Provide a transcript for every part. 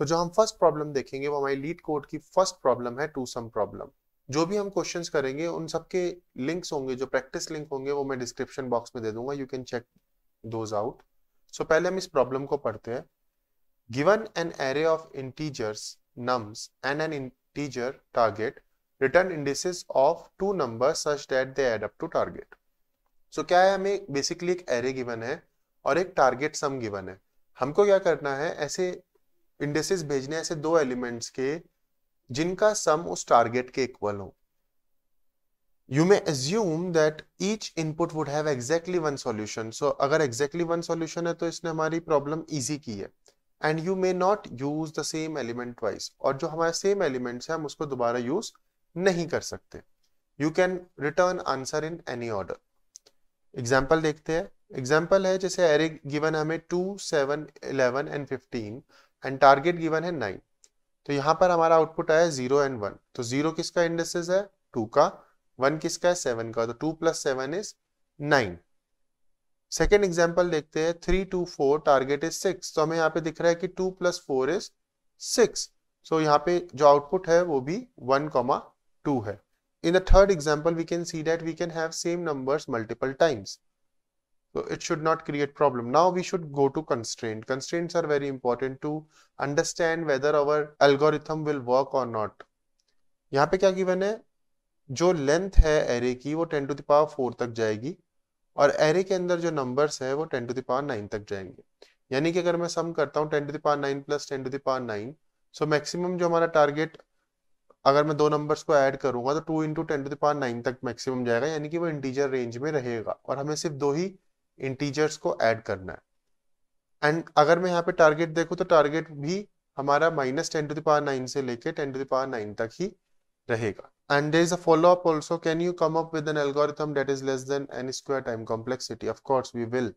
सो so, जो हम first problem देखेंगे वो हमारी लीड कोड की फर्स्ट प्रॉब्लम है टू सम प्रॉब्लम जो भी हम क्वेश्चंस करेंगे उन सबके लिंक्स होंगे जो प्रैक्टिस लिंक होंगे वो मैं डिस्क्रिप्शन बॉक्स में दे दूंगा you can check those out so पहले हम इस प्रॉब्लम को पढ़ते हैं given an array of integers nums and an integer target return indices of two number such that they add up to target so क्या है हमें बेसिकली एक एरे गिवन है और एक टारगेट सम गिवन है हमको क्या करना है ऐसे इंडेसिस भेजने ऐसे दो एलिमेंट्स के जिनका सम उस टारगेट के इक्वल हो you may assume that each input would have exactly one solution so अगर एग्जैक्टली वन सॉल्यूशन है तो इसने हमारी प्रॉब्लम इजी की है and you may not use the same element twice और जो हमारे सेम एलिमेंट्स है हम उसको दोबारा यूज नहीं कर सकते you can return answer in any order example देखते हैं एग्जाम्पल है जैसे एरे गिवन हमें two seven eleven and fifteen and target given है नाइन तो यहां पर हमारा आउटपुट आया जीरो एंड वन तो जीरो किसका इंडेसेस है टू का वन किसका है सेवन का तो two plus seven is nine second example देखते हैं three two four target is six तो हमें यहाँ पे दिख रहा है कि two plus four is six so यहाँ पे जो आउटपुट है वो भी वन कॉमा टू है in the third example we can see that we can have same numbers multiple times So it should not create problem. Now we should go to constraint. Constraints are very important to understand whether our algorithm will work or not. yahan pe kya given hai jo length hai array ki wo 10 to the power 4 tak jayegi aur array ke andar jo numbers hai wo 10 to the power 9 tak jayenge yani ki agar main sum karta hu 10 to the power 9 plus 10 to the power 9 so maximum jo hamara target अगर मैं दो numbers को add करूंगा तो two into ten to the power nine तक maximum जाएगा यानी कि वो इंटीजर रेंज में रहेगा और हमें सिर्फ दो ही इंटीजर्स को ऐड करना है एंड अगर मैं यहाँ पे टारगेट देखू तो टारगेट भी हमारा minus ten to the power nine से लेके टेन टू दावर नाइन तक ही रहेगा and there is a follow up also can you come up with an algorithm that is less than n square time complexity of course we will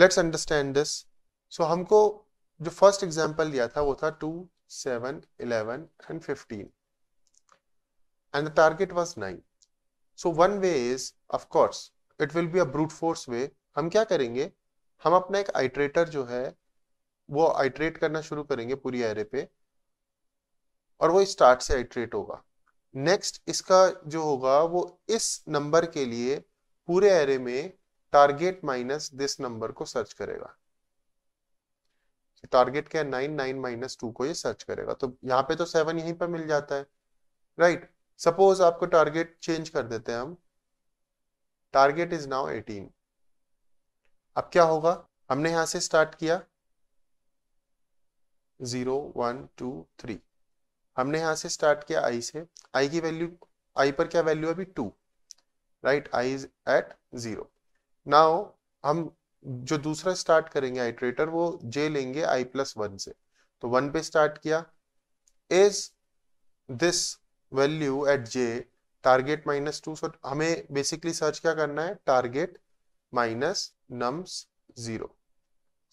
let's understand this so हमको जो first example लिया था वो था two seven eleven and fifteen and the target was nine so one way is of course, it will be a brute force way हम क्या करेंगे हम अपना एक आइट्रेटर जो है वो आइट्रेट करना शुरू करेंगे पूरी एरे पे और वो स्टार्ट से आइट्रेट होगा नेक्स्ट इसका जो होगा वो इस नंबर के लिए पूरे एरे में टारगेट माइनस दिस नंबर को सर्च करेगा टारगेट क्या है नाइन नाइन माइनस टू को ये सर्च करेगा तो यहाँ पे तो सेवन यहीं पर मिल जाता है राइट right? सपोज आपको टारगेट चेंज कर देते हैं हम टारगेट इज नाउ 18 अब क्या होगा हमने यहां से स्टार्ट किया जीरो वन टू थ्री हमने यहां से स्टार्ट किया आई से आई की वैल्यू आई पर क्या वैल्यू अभी two right I is at zero now हम जो दूसरा स्टार्ट करेंगे आइट्रेटर वो जे लेंगे आई प्लस वन से तो वन पे स्टार्ट किया is this value at J target minus two so हमें बेसिकली सर्च क्या करना है target minus nums zero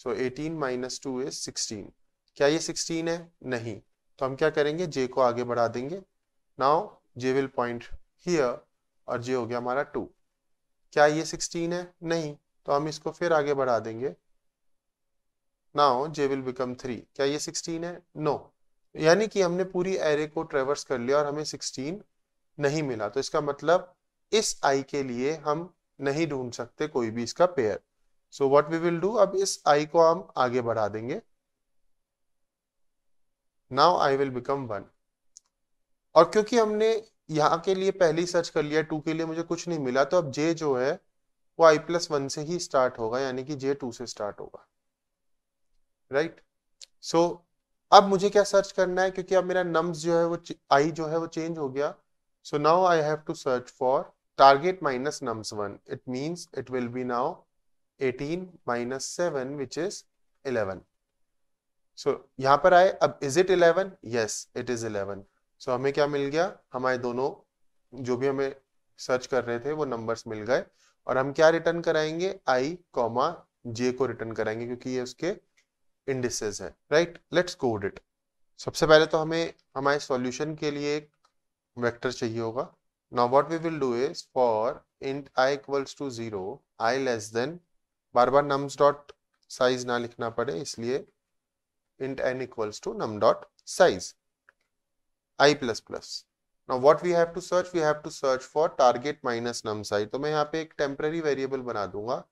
so eighteen minus two is sixteen क्या ये सिक्सटीन है नहीं तो हम क्या करेंगे जे को आगे बढ़ा देंगे now J will point here और जे हो गया हमारा टू क्या ये सिक्सटीन है नहीं तो हम इसको फिर आगे बढ़ा देंगे now J will become three क्या ये सिक्सटीन है नो no. यानी कि हमने पूरी एरे को ट्रेवर्स कर लिया और हमें सिक्सटीन नहीं मिला तो इसका मतलब इस आई के लिए हम नहीं ढूंढ सकते कोई भी इसका pair so what we will do अब इस आई को हम आगे बढ़ा देंगे now I will become one और क्योंकि हमने यहां के लिए पहले ही सर्च कर लिया टू के लिए मुझे कुछ नहीं मिला तो अब जे जो है वो आई प्लस वन से ही स्टार्ट होगा यानी कि जे टू से स्टार्ट होगा राइट right? सो so, अब मुझे क्या सर्च करना है क्योंकि अब मेरा नम्स जो है वो आई जो है वो चेंज हो गया So now I have to search for target minus nums1. It means it will be now 18 minus 7 which is 11. So यहाँ पर आए अब is it eleven yes it is eleven so हमें क्या मिल गया हमारे दोनों जो भी हमें सर्च कर रहे थे वो नंबर्स मिल गए और हम क्या रिटर्न कराएंगे आई कॉमा जे को रिटर्न कराएंगे क्योंकि ये उसके इंडिसेस है राइट लेट्स कोड इट सबसे पहले तो हमें हमारे सॉल्यूशन के लिए एक वेक्टर चाहिए होगा now what we will do is for int I equals to zero I less than बार बार नम्स डॉट साइज ना लिखना पड़े इसलिए int n equals to num dot size I plus plus now what we have to search we have to search for target minus num size तो मैं यहाँ पे एक टेम्पररी वेरिएबल बना दूंगा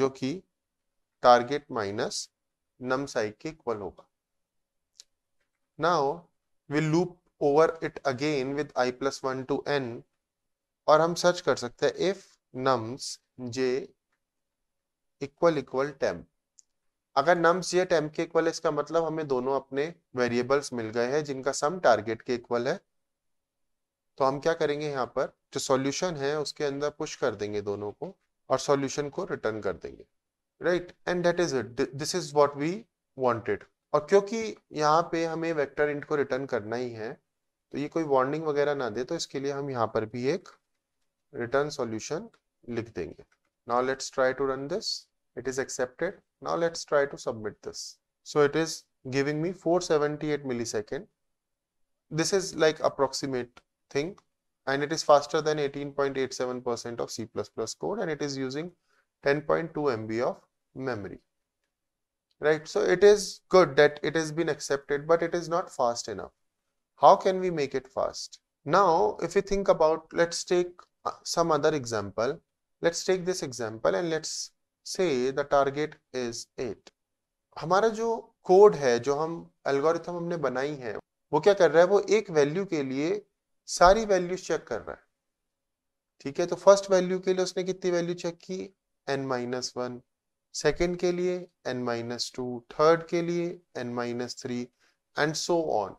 जो कि टारगेट माइनस नम साइज के इक्वल होगा now will loop over it again with I plus one to n और हम सर्च कर सकते हैं if nums J equal equal temp अगर नम्स ये टेम्प के इक्वल है इसका मतलब हमें दोनों अपने वेरिएबल्स मिल गए हैं जिनका सम टारगेट के इक्वल है तो हम क्या करेंगे यहाँ पर जो सॉल्यूशन है उसके अंदर पुश कर देंगे दोनों को और सॉल्यूशन को रिटर्न कर देंगे right and that is it this is what we wanted और क्योंकि यहाँ पे हमें वेक्टर इंट को रिटर्न करना ही है तो ये कोई वार्निंग वगैरह ना दे तो इसके लिए हम यहाँ पर भी एक रिटर्न सॉल्यूशन लिख देंगे now let's try to run this it is accepted now let's try to submit this so it is giving me four seventy eight millisecond this is like approximate thing and it is faster than 18.87 percent of C plus plus code and it is using ten point two M B of memory right? So it is good that it has been accepted, but it is not fast enough. How can we make it fast? Now, if we think about, let's take some other example. Let's take this example and let's say the target is 8. hamara jo code hai jo hum algorithm humne banayi hai wo kya kar raha hai wo ek value ke liye सारी values check कर रहा है ठीक है तो first value के लिए उसने कितनी वैल्यू चेक की n माइनस वन सेकेंड के लिए एन माइनस टू थर्ड के लिए n minus three and so on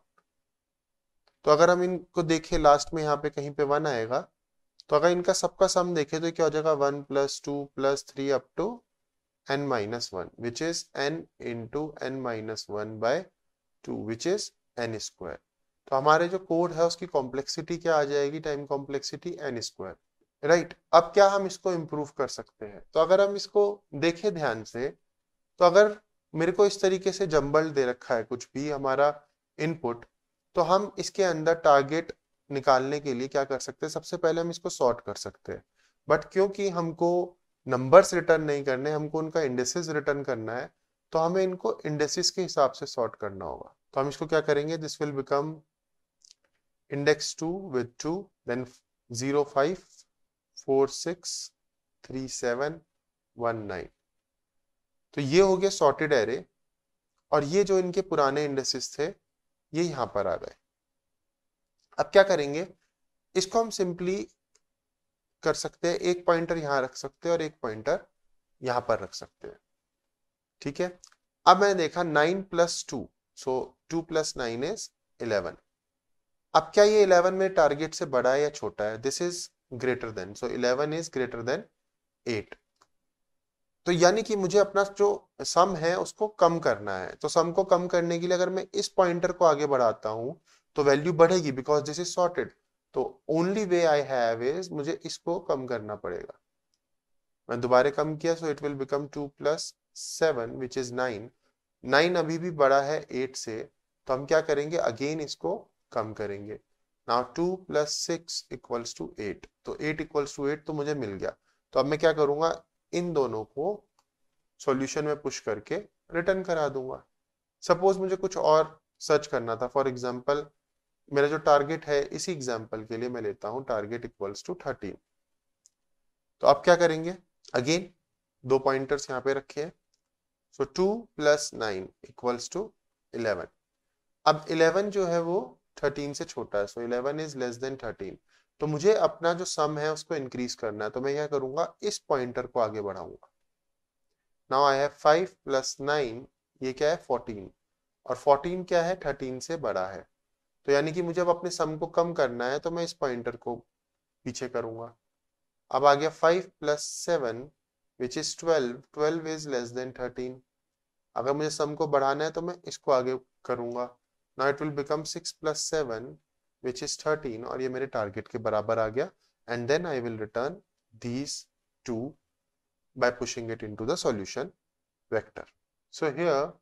तो अगर हम इनको देखें लास्ट में यहाँ पे कहीं पे वन आएगा तो अगर इनका सबका सम देखें तो क्या हो जाएगा one plus two plus three up to N minus one which is n into n N minus by two which is is एन स्क्वायर तो हमारे जो कोड है उसकी कॉम्प्लेक्सिटी क्या आ जाएगी time complexity n square right right? अब क्या हम इसको इम्प्रूव कर सकते हैं तो अगर हम इसको देखें ध्यान से तो अगर मेरे को इस तरीके से जम्बल दे रखा है कुछ भी हमारा इनपुट तो हम इसके अंदर टारगेट निकालने के लिए क्या कर सकते हैं सबसे पहले हम इसको सॉर्ट कर सकते हैं बट क्योंकि हमको नंबर्स रिटर्न नहीं करने हमको उनका इंडेसिस रिटर्न करना है तो हमें इनको इंडेसिस के हिसाब से सॉर्ट करना होगा तो हम इसको क्या करेंगे this will become index two with two then zero five four six three seven one nine तो ये हो गया सॉर्टेड एरे और ये जो इनके पुराने इंडेसिस थे ये यहां पर आ गए अब क्या करेंगे इसको हम सिंपली कर सकते हैं एक पॉइंटर यहां रख सकते हैं और एक पॉइंटर यहां पर रख सकते हैं ठीक है अब मैंने देखा nine plus two so two plus nine is eleven अब क्या ये इलेवन मेरे टारगेट से बड़ा है या छोटा है this is greater than so eleven is greater than eight तो यानी कि मुझे अपना जो सम है उसको कम करना है तो सम को कम करने के लिए अगर मैं इस पॉइंटर को आगे बढ़ाता हूं तो वैल्यू बढ़ेगी बिकॉज दिस इज सॉर्टेड तो only way I have is मुझे इसको कम करना पड़ेगा मैं दोबारा कम किया so it will become two plus seven which is nine nine अभी भी बड़ा है एट से तो हम क्या करेंगे अगेन इसको कम करेंगे now two plus six equals to eight so eight equals to eight तो मुझे मिल गया तो अब मैं क्या करूंगा इन दोनों को सॉल्यूशन में पुश करके रिटर्न करा दूंगा सपोज मुझे कुछ और सर्च करना था फॉर एग्जाम्पल मेरा जो टारगेट है इसी एग्जाम्पल के लिए मैं लेता हूं टारगेट इक्वल्स टू थर्टीन तो आप क्या करेंगे अगेन दो पॉइंटर्स यहाँ पे रखे हैं so two plus nine equals to eleven अब इलेवन जो है वो थर्टीन से छोटा है so eleven is less than thirteen तो मुझे अपना जो सम है उसको इंक्रीज करना है तो मैं क्या करूंगा इस पॉइंटर को आगे बढ़ाऊंगा now I have five plus nine ये क्या है फोर्टीन और फोर्टीन क्या है थर्टीन से बड़ा है तो यानी कि मुझे अब अपने सम को कम करना है तो मैं इस पॉइंटर को पीछे करूंगा अब आ गया five plus seven which is twelve twelve is less than thirteen अगर मुझे सम को बढ़ाना है तो मैं इसको आगे करूंगा now it will become six plus seven which is thirteen और ये मेरे टारगेट के बराबर आ गया then I will return these two two pushing it into the solution vector so here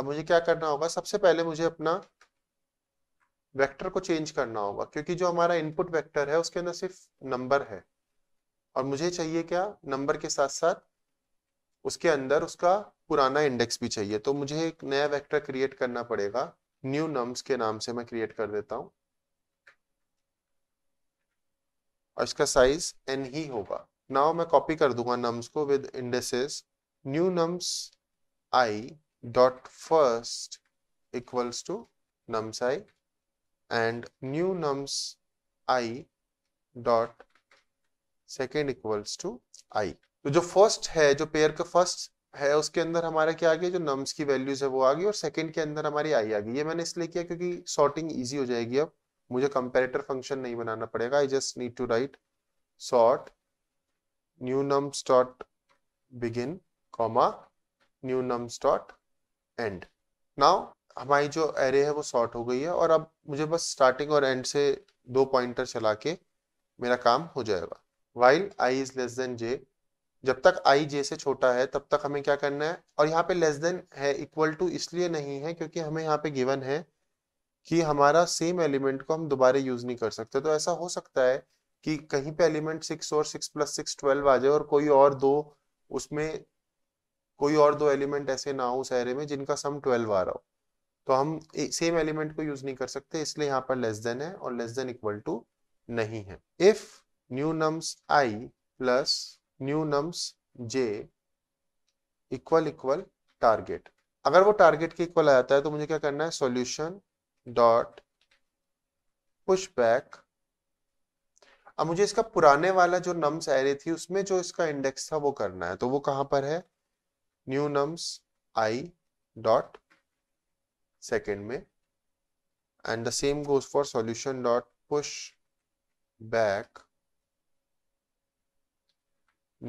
अब मुझे क्या करना होगा सबसे पहले मुझे अपना वेक्टर को चेंज करना होगा क्योंकि जो हमारा इनपुट वेक्टर है उसके अंदर सिर्फ नंबर है और मुझे चाहिए क्या नंबर के साथ साथ उसके अंदर उसका पुराना इंडेक्स भी चाहिए तो मुझे एक नया वेक्टर क्रिएट करना पड़ेगा न्यू नम्स के नाम से मैं क्रिएट कर देता हूं और इसका साइज एन ही होगा नाउ मैं कॉपी कर दूंगा नम्स को with indices new nums I dot first equals to nums I and new nums I dot second equals to I तो जो फर्स्ट है जो पेयर का फर्स्ट है उसके अंदर हमारा क्या आ गया जो नम्स की वैल्यूज है वो आ गई और सेकंड के अंदर हमारी आई आ गई ये मैंने इसलिए किया क्योंकि सॉर्टिंग ईजी हो जाएगी अब मुझे कंपेरेटर फंक्शन नहीं बनाना पड़ेगा I just need to write sort new nums dot begin comma new nums dot end now हमारी जो एरे है वो सॉर्ट हो गई है और अब मुझे बस स्टार्टिंग और एंड से दो पॉइंटर चला के मेरा काम हो जाएगा while I is less than J जब तक आई जे से छोटा है तब तक हमें क्या करना है और यहाँ पे लेस देन है इक्वल टू इसलिए नहीं है क्योंकि हमें यहाँ पे गिवन है कि हमारा सेम एलिमेंट को हम दोबारा यूज नहीं कर सकते तो ऐसा हो सकता है कि कहीं पे एलिमेंट सिक्स और सिक्स प्लस सिक्स ट्वेल्व आ जाए और कोई और दो उसमें कोई और दो एलिमेंट ऐसे ना हो उस एरे में जिनका सम ट्वेल्व आ रहा हो तो हम सेम एलिमेंट को यूज नहीं कर सकते इसलिए यहाँ पर लेस देन है और लेस देन इक्वल टू नहीं है if new nums I plus new nums J equal equal target अगर वो टारगेट के इक्वल आ जाता है तो मुझे क्या करना है सॉल्यूशन डॉट पुश बैक अब मुझे इसका पुराने वाला जो नम्स आ रही थी उसमें जो इसका इंडेक्स था वो करना है तो वो कहां पर है new nums I dot second में and the same goes for solution dot push back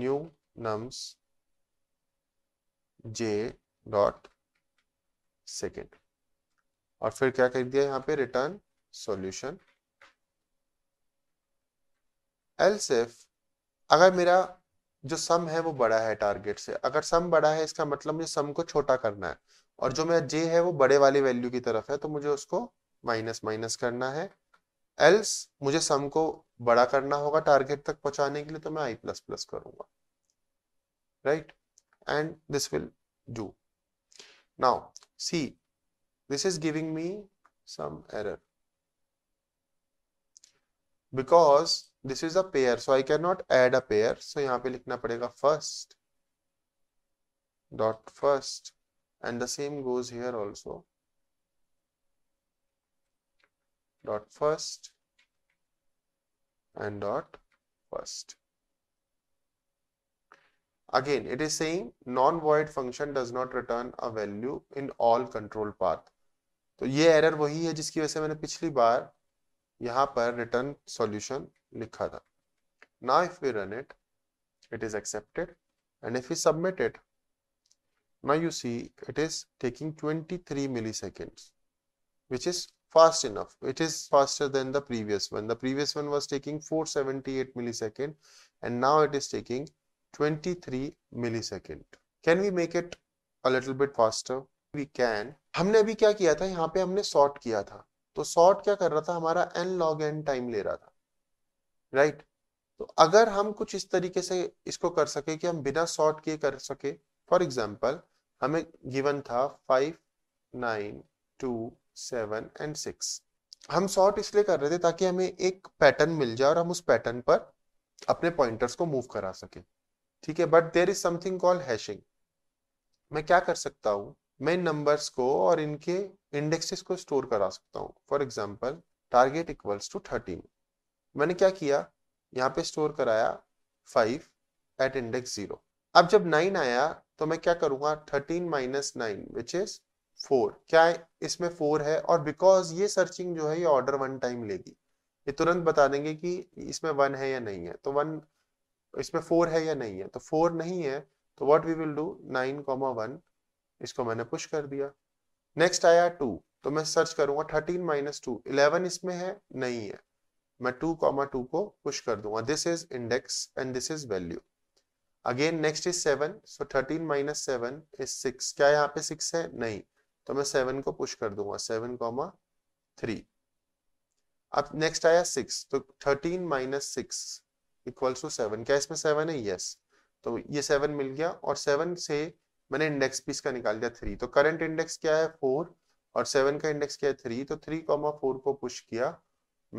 new nums j dot second और फिर क्या कर दिया यहां पे रिटर्न सॉल्यूशन एल्स इफ अगर मेरा जो सम है वो बड़ा है टारगेट से अगर सम बड़ा है इसका मतलब मुझे सम को छोटा करना है और जो मेरा जे है वो बड़े वाली वैल्यू की तरफ है तो मुझे उसको माइनस माइनस करना है एल्स मुझे सम को बड़ा करना होगा टारगेट तक पहुंचाने के लिए तो मैं आई प्लस प्लस करूंगा right and this will do now see this is giving me some error because this is a pair so I can not add a pair so यहां पे लिखना पड़ेगा first dot first and the same goes here also dot first and dot first. Again, it is saying non-void function does not return a value in all control path. So, error error is है जिसकी वजह से मैंने पिछली बार यहाँ पर return solution लिखा now if we run it it is accepted and if we submit it now you see it is taking 23 milliseconds which is fast enough. It is faster than the previous one. The previous one was taking 478 millisecond and now it is taking 23 millisecond. Can we make it a little bit faster? We can. हमने अभी क्या किया था यहाँ पे हमने sort किया था तो sort क्या कर रहा था हमारा n log n time ले रहा था right? तो अगर हम कुछ इस तरीके से इसको कर सके कि हम बिना sort किए कर सके for example हमें given था five nine two seven and six हम सॉर्ट इसलिए कर रहे थे ताकि हमें एक पैटर्न मिल जाए और हम उस पैटर्न पर अपने पॉइंटर्स को मूव करा सके ठीक है but there is something call hashing मैं क्या कर सकता हूँ मैं नंबर्स को और इनके इंडेक्सेस को स्टोर करा सकता हूँ for example target equals to thirteen मैंने क्या किया यहाँ पे स्टोर कराया फाइव एट इंडेक्स जीरो अब जब नाइन आया तो मैं क्या करूंगा thirteen minus nine which is four क्या है इसमें फोर है और बिकॉज ये सर्चिंग जो है ये ऑर्डर वन टाइम लेगी ये तुरंत बता देंगे कि इसमें वन है या नहीं है तो वन इसमें फोर है या नहीं है तो फोर नहीं है तो what we will do nine comma one इसको मैंने पुश कर दिया नेक्स्ट आया टू तो मैं सर्च करूंगा थर्टीन माइनस टू इलेवन इसमें है नहीं है मैं टू कॉमा टू को पुश कर दूंगा this is index and this is value again next is seven so thirteen minus seven is six क्या यहाँ पे सिक्स है नहीं तो मैं सेवन को पुश कर दूंगा सेवन कॉमा थ्री अब नेक्स्ट आया सिक्स तो thirteen minus six equals to seven क्या इसमें सेवन है यस तो ये सेवन मिल गया और सेवन से मैंने इंडेक्स पीस का निकाल दिया थ्री तो करंट इंडेक्स क्या है फोर और सेवन का इंडेक्स क्या है थ्री तो थ्री कॉमा फोर को पुश किया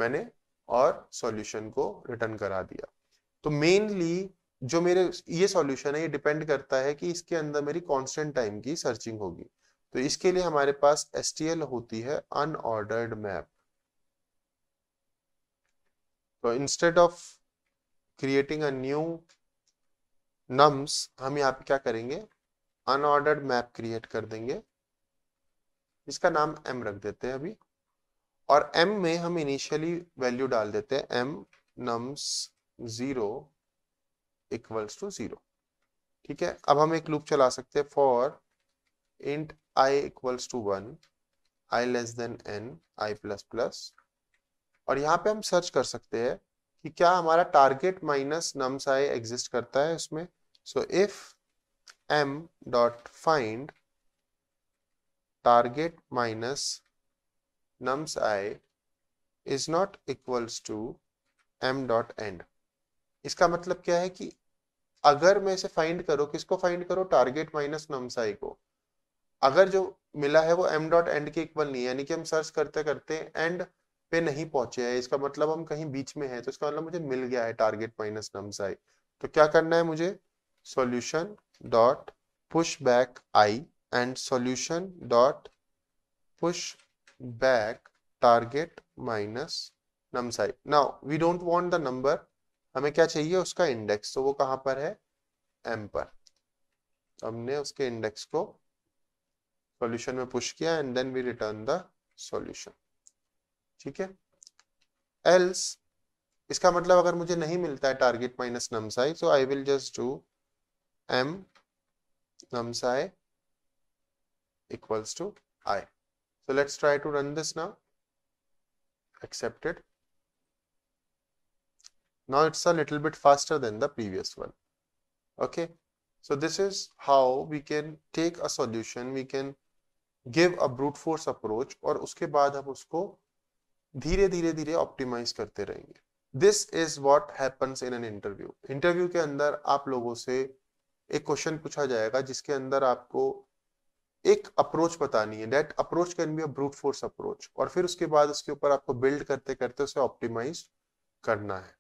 मैंने और सॉल्यूशन को रिटर्न करा दिया तो मेनली जो मेरे ये सॉल्यूशन है ये डिपेंड करता है कि इसके अंदर मेरी कांस्टेंट टाइम की सर्चिंग होगी तो इसके लिए हमारे पास एस होती है unordered map so instead of creating a new nums हम यहाँ पे क्या करेंगे अनऑर्डर्ड मैप क्रिएट कर देंगे इसका नाम एम रख देते हैं अभी और एम में हम इनिशियली वैल्यू डाल देते हैं M nums zero equals to zero ठीक है अब हम एक लूप चला सकते हैं for int i equals to one I less than N I plus plus और यहाँ पे हम सर्च कर सकते हैं कि क्या हमारा target minus nums I exist करता है उसमें so if M dot find target minus nums i is not equals to m dot end इसका मतलब क्या है कि अगर मैं इसे फाइंड करो किसको फाइंड करो टारगेट माइनस नम्स आई को अगर जो मिला है वो एम डॉट एंड के इक्वल नहीं है यानी कि हम सर्च करते करते एंड पे नहीं पहुंचे हैं इसका मतलब हम कहीं बीच में हैं तो इसका मतलब मुझे मिल गया है टारगेट माइनस नम्स आई तो क्या करना है मुझे solution dot push back I and solution dot back target minus minus numside. Now we don't want the number हमें क्या चाहिए उसका इंडेक्स तो वो कहां पर है एम पर हमने उसके इंडेक्स को सॉल्यूशन में पुश किया and then we return the solution ठीक है एल्स इसका मतलब अगर मुझे नहीं मिलता है target minus nums I so I will just do M nums I equals to I so let's try to run this now accepted now it's a little bit faster than the previous one okay so this is how we can take a solution we can give a brute force approach और उसके बाद हम उसको धीरे धीरे धीरे optimise करते रहेंगे this is what happens in an interview interview के अंदर आप लोगों से एक क्वेश्चन पूछा जाएगा जिसके अंदर आपको एक अप्रोच बतानी है that approach can be a brute force approach और फिर उसके बाद उसके ऊपर आपको बिल्ड करते करते उसे ऑप्टिमाइज करना है